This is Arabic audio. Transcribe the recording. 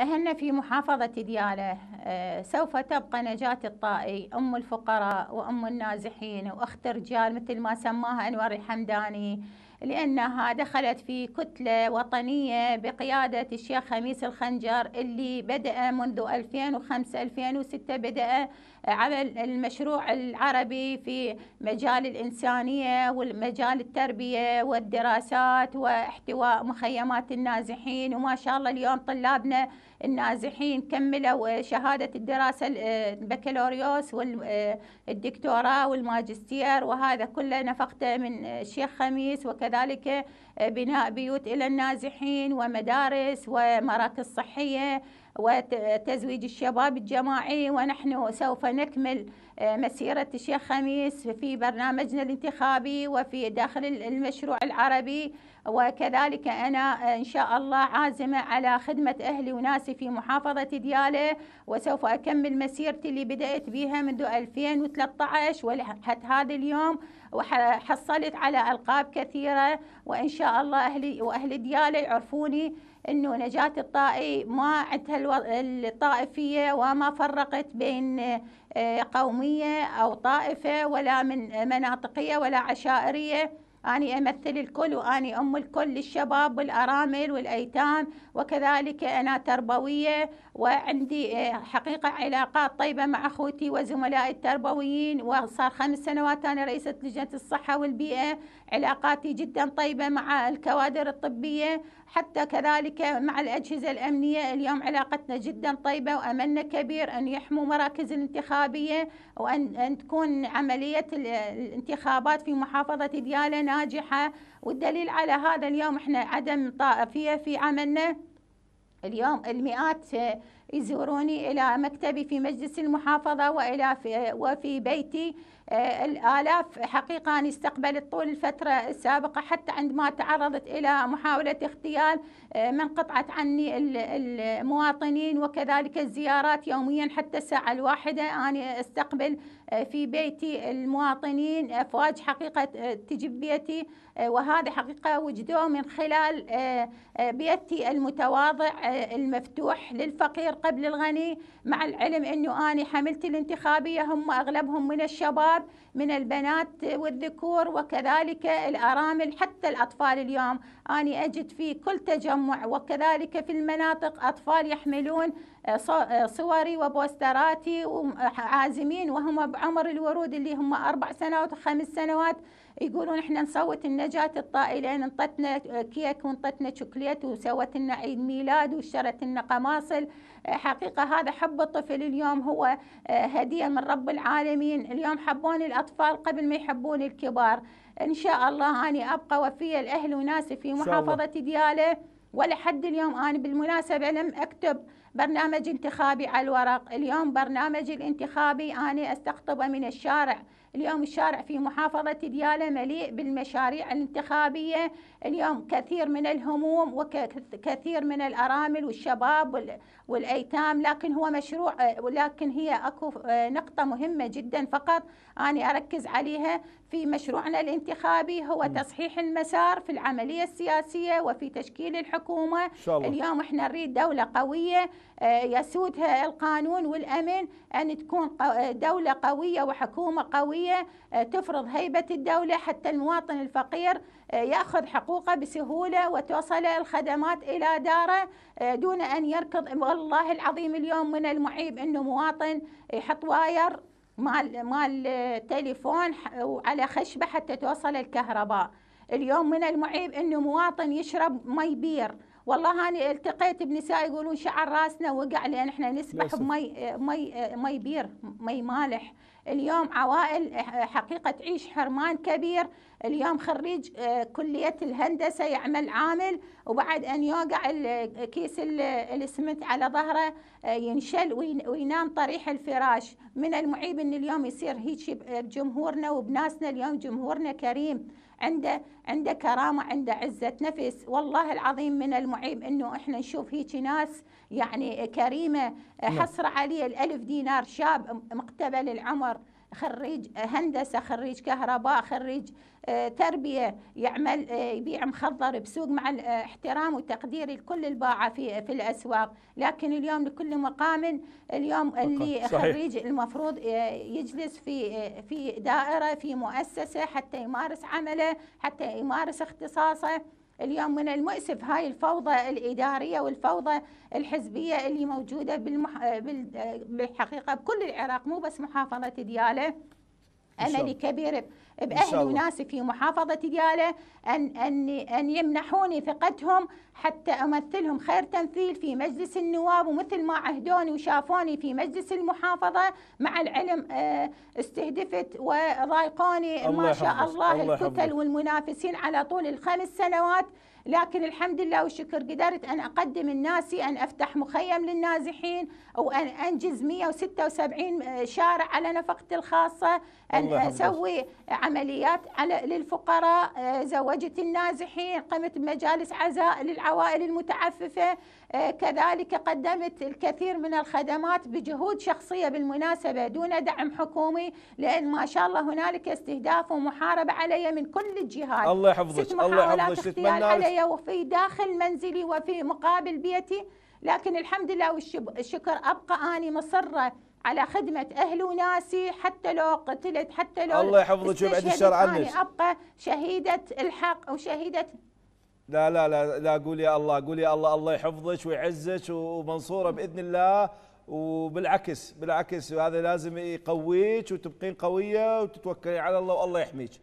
أهلنا في محافظة ديالة آه، سوف تبقى نجاة الطائي أم الفقراء وأم النازحين وأخت رجال مثل ما سماها أنور الحمداني لأنها دخلت في كتلة وطنية بقيادة الشيخ خميس الخنجر اللي بدأ منذ 2005-2006 بدأ عمل المشروع العربي في مجال الإنسانية والمجال التربية والدراسات واحتواء مخيمات النازحين وما شاء الله اليوم طلابنا النازحين كملوا شهادة الدراسة البكالوريوس والدكتوراه والماجستير وهذا كله نفقته من الشيخ خميس وكذلك كذلك آه، بناء بيوت إلى النازحين ومدارس ومراكز صحية وتزويج الشباب الجماعي ونحن سوف نكمل آه، مسيرة الشيخ خميس في برنامجنا الانتخابي وفي داخل المشروع العربي وكذلك أنا آه، إن شاء الله عازمة على خدمة أهلي وناسي في محافظة ديالة وسوف أكمل مسيرتي اللي بدأت بها منذ 2013 ولحد هذا اليوم وحصلت على ألقاب كثيرة وإن شاء الله أهلي وأهل ديالة يعرفوني أنه نجاة الطائي ما عندها الطائفية وما فرقت بين آه، قومية أو طائفة ولا من مناطقية ولا عشائرية أني أمثل الكل وأني أم الكل للشباب والأرامل والأيتام وكذلك أنا تربوية وعندي آه، حقيقة علاقات طيبة مع أخوتي وزملائي التربويين وصار خمس سنوات أنا رئيسة لجنة الصحة والبيئة علاقاتي جدا طيبة مع الكوادر الطبية حتى كذلك مع الأجهزة الأمنية اليوم علاقتنا جدا طيبة وأملنا كبير أن يحموا مراكز الانتخابية وأن أن تكون عملية الانتخابات في محافظة ديالنا ناجحة والدليل على هذا اليوم احنا عدم طائفية في عملنا اليوم المئات يزوروني إلى مكتبي في مجلس المحافظة وإلى في وفي بيتي آه، الآلاف حقيقة استقبلت طول الفترة السابقة حتى عندما تعرضت إلى محاولة اغتيال آه، من قطعت عني المواطنين وكذلك الزيارات يوميا حتى الساعة الواحدة أنا استقبل آه، في بيتي المواطنين أفواج حقيقة تجيب بيتي وهذا حقيقة وجدوه من خلال بيتي المتواضع المفتوح للفقير قبل الغني مع العلم أنه أنا حملت الانتخابية هم أغلبهم من الشباب من البنات والذكور وكذلك الأرامل حتى الأطفال اليوم أنا أجد في كل تجمع وكذلك في المناطق أطفال يحملون آه، آه، صوري وبوستراتي وعازمين وهم بعمر الورود اللي هم أربع سنوات وخمس سنوات يقولون احنا نصوت النجاة الطائله انطتنا كيك وانطتنا شوكليت وسوت لنا عيد ميلاد واشترت لنا قماصل حقيقة هذا حب الطفل اليوم هو آه، هدية من رب العالمين اليوم حبوني الأطفال قبل ما يحبون الكبار إن شاء الله أنا أبقى وفية الأهل وناسي في محافظة ديالة ولحد اليوم أنا بالمناسبة لم أكتب برنامج انتخابي على الورق اليوم برنامجي الانتخابي أنا أستقطبه من الشارع اليوم الشارع في محافظة ديالى مليء بالمشاريع الانتخابية اليوم كثير من الهموم وكثير من الأرامل والشباب والأيتام لكن هو مشروع ولكن هي أكو نقطة مهمة جدا فقط أنا أركز عليها في مشروعنا الانتخابي هو تصحيح المسار في العملية السياسية وفي تشكيل الحكومة إن شاء الله. اليوم احنا نريد دولة قوية يسودها القانون والأمن أن تكون دولة قوية وحكومة قوية الدولية آه، تفرض هيبة الدولة حتى المواطن الفقير آه، يأخذ حقوقه بسهولة وتوصل الخدمات إلى داره آه، دون أن يركض والله العظيم اليوم من المعيب أنه مواطن يحط واير مال مال تليفون وعلى خشبة حتى توصل الكهرباء اليوم من المعيب أنه مواطن يشرب مي بير والله أنا التقيت بنساء يقولون شعر راسنا وقع لأن إحنا نسبح بمي مي مي بير مي مالح اليوم عوائل حقيقة تعيش حرمان كبير اليوم خريج آه، كلية الهندسة يعمل عامل وبعد أن يوقع كيس الاسمنت على ظهره آه، ينشل وينام طريح الفراش من المعيب أن اليوم يصير هيك بجمهورنا وبناسنا اليوم جمهورنا كريم عنده عنده كرامه عنده عزه نفس والله العظيم من المعيب انه احنا نشوف هيك ناس يعني كريمه نعم. حصر عليه الألف دينار شاب مقتبل العمر خريج هندسه خريج كهرباء خريج آه، تربيه يعمل آه، يبيع مخضر بسوق مع الاحترام وتقدير لكل الباعه في في الاسواق لكن اليوم لكل مقام اليوم اللي صحيح. خريج المفروض آه، يجلس في في دائره في مؤسسه حتى يمارس عمله حتى يمارس اختصاصه اليوم من المؤسف هاي الفوضى الإدارية والفوضى الحزبية اللي موجودة بالمح... بال... بالحقيقة بكل العراق مو بس محافظة دياله أنا لكبير باهلي وناسي في محافظه دياله ان ان ان يمنحوني ثقتهم حتى امثلهم خير تمثيل في مجلس النواب ومثل ما عهدوني وشافوني في مجلس المحافظه مع العلم آه، استهدفت وضايقوني ما شاء الله, الله الكتل والمنافسين على طول الخمس سنوات لكن الحمد لله والشكر قدرت أن أقدم الناس أن أفتح مخيم للنازحين وأن أنجز 176 آه، شارع على نفقتي الخاصة أن أسوي عمليات على للفقراء آه، زوجت النازحين قمت بمجالس عزاء للعوائل المتعففة آه، كذلك قدمت الكثير من الخدمات بجهود شخصية بالمناسبة دون دعم حكومي لأن ما شاء الله هنالك استهداف ومحاربة علي من كل الجهات الله يحفظك الله يحفظك اغتيال علي وفي داخل منزلي وفي مقابل بيتي لكن الحمد لله والشكر أبقى أني مصرة على خدمة أهلي وناسي حتى لو قتلت حتى لو الله يحفظك ويبعد الشر عنك أبقى شهيدة الحق وشهيدة لا لا لا لا قول يا الله قول يا الله الله يحفظك ويعزك ومنصورة بإذن الله وبالعكس بالعكس وهذا لازم يقويك وتبقين قوية وتتوكلين على الله والله يحميك